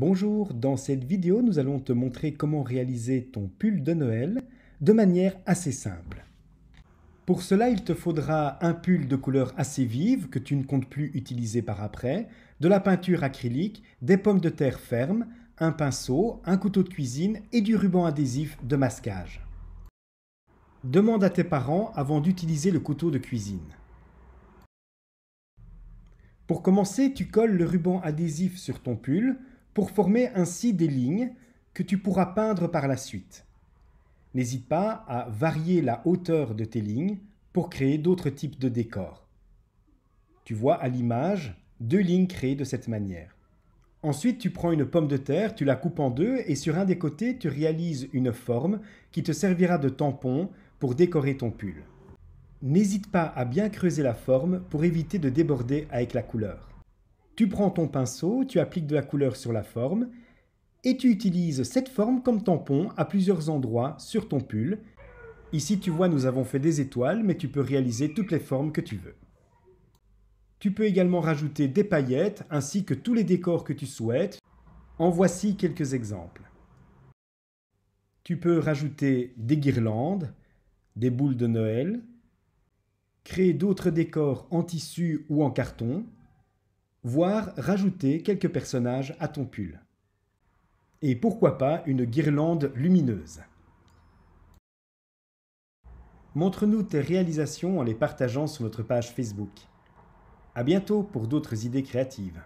Bonjour, dans cette vidéo nous allons te montrer comment réaliser ton pull de Noël de manière assez simple. Pour cela il te faudra un pull de couleur assez vive que tu ne comptes plus utiliser par après, de la peinture acrylique, des pommes de terre fermes, un pinceau, un couteau de cuisine et du ruban adhésif de masquage. Demande à tes parents avant d'utiliser le couteau de cuisine. Pour commencer, tu colles le ruban adhésif sur ton pull pour former ainsi des lignes que tu pourras peindre par la suite. N'hésite pas à varier la hauteur de tes lignes pour créer d'autres types de décors. Tu vois à l'image deux lignes créées de cette manière. Ensuite, tu prends une pomme de terre, tu la coupes en deux et sur un des côtés, tu réalises une forme qui te servira de tampon pour décorer ton pull. N'hésite pas à bien creuser la forme pour éviter de déborder avec la couleur. Tu prends ton pinceau, tu appliques de la couleur sur la forme et tu utilises cette forme comme tampon à plusieurs endroits sur ton pull. Ici, tu vois, nous avons fait des étoiles, mais tu peux réaliser toutes les formes que tu veux. Tu peux également rajouter des paillettes ainsi que tous les décors que tu souhaites. En voici quelques exemples. Tu peux rajouter des guirlandes, des boules de Noël, créer d'autres décors en tissu ou en carton, voire rajouter quelques personnages à ton pull. Et pourquoi pas une guirlande lumineuse. Montre-nous tes réalisations en les partageant sur notre page Facebook. À bientôt pour d'autres idées créatives.